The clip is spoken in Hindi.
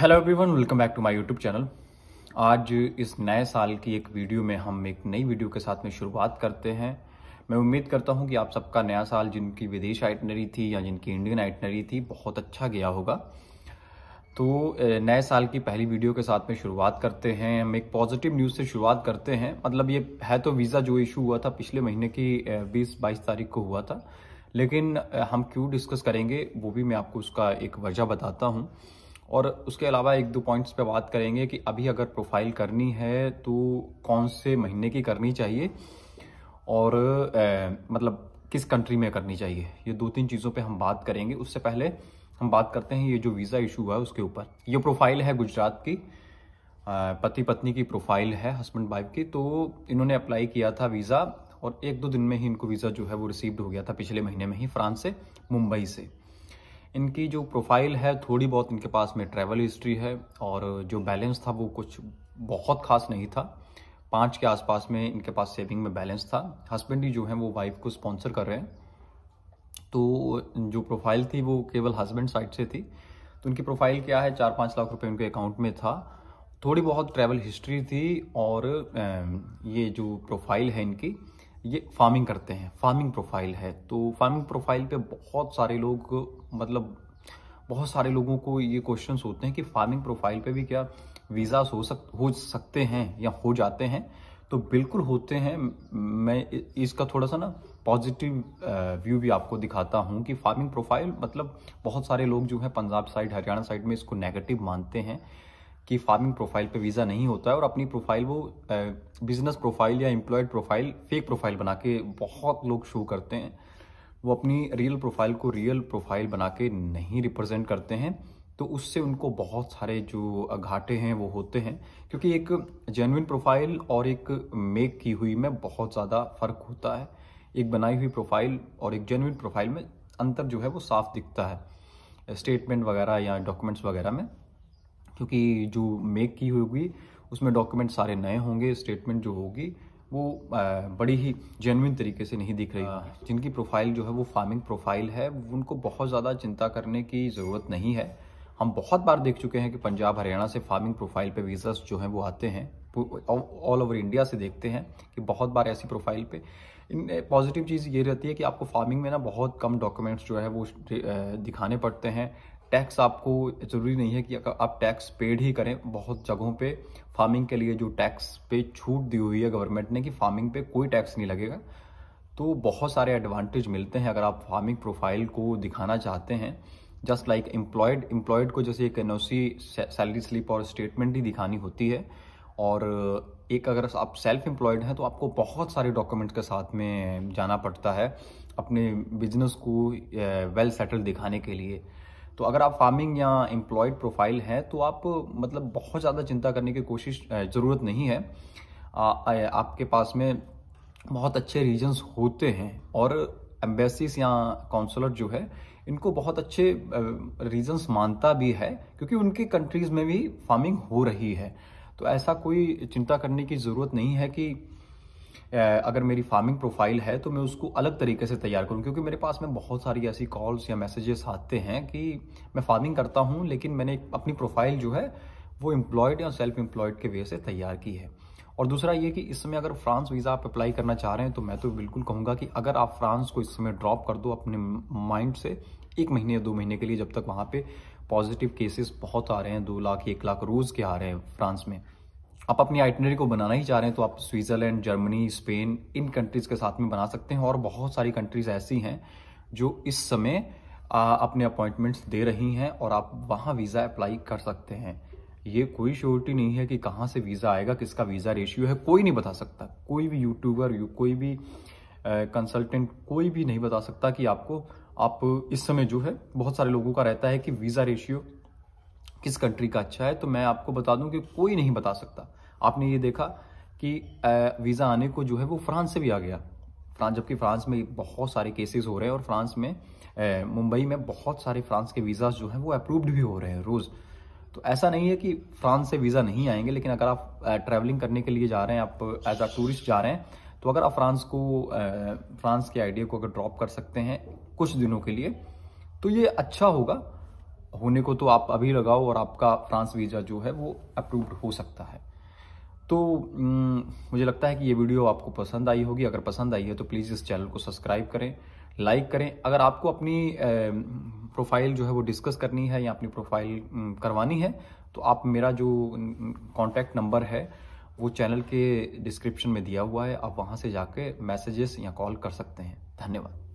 Hello everyone welcome back to my YouTube channel आज इस नए साल की एक वीडियो में हम एक नई वीडियो के साथ में शुरुआत करते हैं मैं उम्मीद करता हूं कि आप सबका नया साल जिनकी विदेश आइटनरी थी या जिनकी इंडियन आइटनरी थी बहुत अच्छा गया होगा तो नए साल की पहली वीडियो के साथ में शुरुआत करते हैं हम एक पॉजिटिव न्यूज़ से शुरुआत करते हैं मतलब ये है तो वीज़ा जो इशू हुआ था पिछले महीने की बीस बाईस तारीख को हुआ था लेकिन हम क्यों डिस्कस करेंगे वो भी मैं आपको उसका एक वजह बताता हूँ और उसके अलावा एक दो पॉइंट्स पे बात करेंगे कि अभी अगर प्रोफाइल करनी है तो कौन से महीने की करनी चाहिए और ए, मतलब किस कंट्री में करनी चाहिए ये दो तीन चीज़ों पे हम बात करेंगे उससे पहले हम बात करते हैं ये जो वीज़ा इशू हुआ है उसके ऊपर ये प्रोफाइल है गुजरात की पति पत्नी की प्रोफाइल है हस्बैंड वाइफ की तो इन्होंने अप्लाई किया था वीज़ा और एक दो दिन में ही इनको वीज़ा जो है वो रिसीव्ड हो गया था पिछले महीने में ही फ्रांस से मुंबई से इनकी जो प्रोफाइल है थोड़ी बहुत इनके पास में ट्रैवल हिस्ट्री है और जो बैलेंस था वो कुछ बहुत खास नहीं था पाँच के आसपास में इनके पास सेविंग में बैलेंस था हस्बैंड ही जो है वो वाइफ को स्पॉन्सर कर रहे हैं तो जो प्रोफाइल थी वो केवल हस्बैंड साइड से थी तो उनकी प्रोफाइल क्या है चार पाँच लाख रुपए उनके अकाउंट में था थोड़ी बहुत ट्रैवल हिस्ट्री थी और ये जो प्रोफाइल है इनकी ये फार्मिंग करते हैं फार्मिंग प्रोफाइल है तो फार्मिंग प्रोफाइल पे बहुत सारे लोग मतलब बहुत सारे लोगों को ये क्वेश्चन होते हैं कि फार्मिंग प्रोफाइल पे भी क्या वीज़ा हो सक हो सकते हैं या हो जाते हैं तो बिल्कुल होते हैं मैं इसका थोड़ा सा ना पॉजिटिव व्यू भी आपको दिखाता हूँ कि फार्मिंग प्रोफाइल मतलब बहुत सारे लोग जो हैं पंजाब साइड हरियाणा साइड में इसको नेगेटिव मानते हैं कि फार्मिंग प्रोफाइल पे वीज़ा नहीं होता है और अपनी प्रोफाइल वो बिजनेस प्रोफाइल या एम्प्लॉयड प्रोफाइल फेक प्रोफाइल बना के बहुत लोग शो करते हैं वो अपनी रियल प्रोफाइल को रियल प्रोफाइल बना के नहीं रिप्रेजेंट करते हैं तो उससे उनको बहुत सारे जो घाटे हैं वो होते हैं क्योंकि एक जेनविन प्रोफाइल और एक मेक की हुई में बहुत ज़्यादा फ़र्क होता है एक बनाई हुई प्रोफाइल और एक जेनविन प्रोफाइल में अंतर जो है वो साफ दिखता है स्टेटमेंट वगैरह या डॉक्यूमेंट्स वगैरह में क्योंकि जो मेक की होगी उसमें डॉक्यूमेंट सारे नए होंगे स्टेटमेंट जो होगी वो बड़ी ही जेनविन तरीके से नहीं दिख रही हाँ। जिनकी प्रोफाइल जो है वो फार्मिंग प्रोफाइल है उनको बहुत ज़्यादा चिंता करने की ज़रूरत नहीं है हम बहुत बार देख चुके हैं कि पंजाब हरियाणा से फार्मिंग प्रोफाइल पे वीज़ास जो हैं वो आते हैं ऑल ओवर इंडिया से देखते हैं कि बहुत बार ऐसी प्रोफाइल पे पॉजिटिव चीज़ ये रहती है कि आपको फार्मिंग में ना बहुत कम डॉक्यूमेंट्स जो है वो दिखाने पड़ते हैं टैक्स आपको ज़रूरी नहीं है कि आप टैक्स पेड ही करें बहुत जगहों पे फार्मिंग के लिए जो टैक्स पे छूट दी हुई है गवर्नमेंट ने कि फार्मिंग पे कोई टैक्स नहीं लगेगा तो बहुत सारे एडवांटेज मिलते हैं अगर आप फार्मिंग प्रोफाइल को दिखाना चाहते हैं जस्ट लाइक एम्प्लॉयड एम्प्लॉयड को जैसे एक एन सैलरी स्लिप और स्टेटमेंट ही दिखानी होती है और एक अगर आप सेल्फ एम्प्लॉयड हैं तो आपको बहुत सारे डॉक्यूमेंट्स के साथ में जाना पड़ता है अपने बिजनेस को वेल सेटल दिखाने के लिए तो अगर आप फार्मिंग या एम्प्लॉयड प्रोफाइल हैं तो आप मतलब बहुत ज़्यादा चिंता करने की कोशिश ज़रूरत नहीं है आ, आपके पास में बहुत अच्छे रीजन्स होते हैं और एम्बेसीज या काउंसलर जो है इनको बहुत अच्छे रीजंस मानता भी है क्योंकि उनके कंट्रीज़ में भी फार्मिंग हो रही है तो ऐसा कोई चिंता करने की ज़रूरत नहीं है कि अगर मेरी फार्मिंग प्रोफाइल है तो मैं उसको अलग तरीके से तैयार करूँ क्योंकि मेरे पास में बहुत सारी ऐसी कॉल्स या मैसेजेस आते हैं कि मैं फार्मिंग करता हूँ लेकिन मैंने अपनी प्रोफाइल जो है वो एम्प्लॉयड या सेल्फ एम्प्लॉयड के वे से तैयार की है और दूसरा ये कि इसमें अगर फ्रांस वीज़ा आप अप्लाई करना चाह रहे हैं तो मैं तो बिल्कुल कहूँगा कि अगर आप फ्रांस को इस समय ड्रॉप कर दो अपने माइंड से एक महीने या दो महीने के लिए जब तक वहाँ पे पॉजिटिव केसेस बहुत आ रहे हैं दो लाख एक लाख रोज़ के आ रहे हैं फ्रांस में आप अपनी आइटनरी को बनाना ही चाह रहे हैं तो आप स्विट्ज़रलैंड जर्मनी स्पेन इन कंट्रीज़ के साथ में बना सकते हैं और बहुत सारी कंट्रीज़ ऐसी हैं जो इस समय आ, अपने अपॉइंटमेंट्स दे रही हैं और आप वहाँ वीज़ा अप्लाई कर सकते हैं ये कोई श्योरिटी नहीं है कि कहाँ से वीज़ा आएगा किसका वीज़ा रेशियो है कोई नहीं बता सकता कोई भी यूट्यूबर कोई भी कंसल्टेंट कोई भी नहीं बता सकता कि आपको आप इस समय जो है बहुत सारे लोगों का रहता है कि वीज़ा रेशियो किस कंट्री का अच्छा है तो मैं आपको बता दूं कि कोई नहीं बता सकता आपने ये देखा कि वीज़ा आने को जो है वो फ्रांस से भी आ गया फ्रांस जबकि फ्रांस में बहुत सारे केसेस हो रहे हैं और फ्रांस में मुंबई में बहुत सारे फ्रांस के वीज़ा जो हैं वो अप्रूव्ड भी हो रहे हैं रोज़ तो ऐसा नहीं है कि फ्रांस से वीज़ा नहीं आएंगे लेकिन अगर आप ट्रैवलिंग करने के लिए जा रहे हैं आप एज अ टूरिस्ट जा रहे हैं तो अगर आप फ्रांस को फ्रांस के आइडिया को अगर ड्रॉप कर सकते हैं कुछ दिनों के लिए तो ये अच्छा होगा होने को तो आप अभी लगाओ और आपका फ्रांस वीज़ा जो है वो अप्रूव्ड हो सकता है तो मुझे लगता है कि ये वीडियो आपको पसंद आई होगी अगर पसंद आई है तो प्लीज़ इस चैनल को सब्सक्राइब करें लाइक करें अगर आपको अपनी प्रोफाइल जो है वो डिस्कस करनी है या अपनी प्रोफाइल करवानी है तो आप मेरा जो कॉन्टैक्ट नंबर है वो चैनल के डिस्क्रिप्शन में दिया हुआ है आप वहाँ से जाके मैसेजेस या कॉल कर सकते हैं धन्यवाद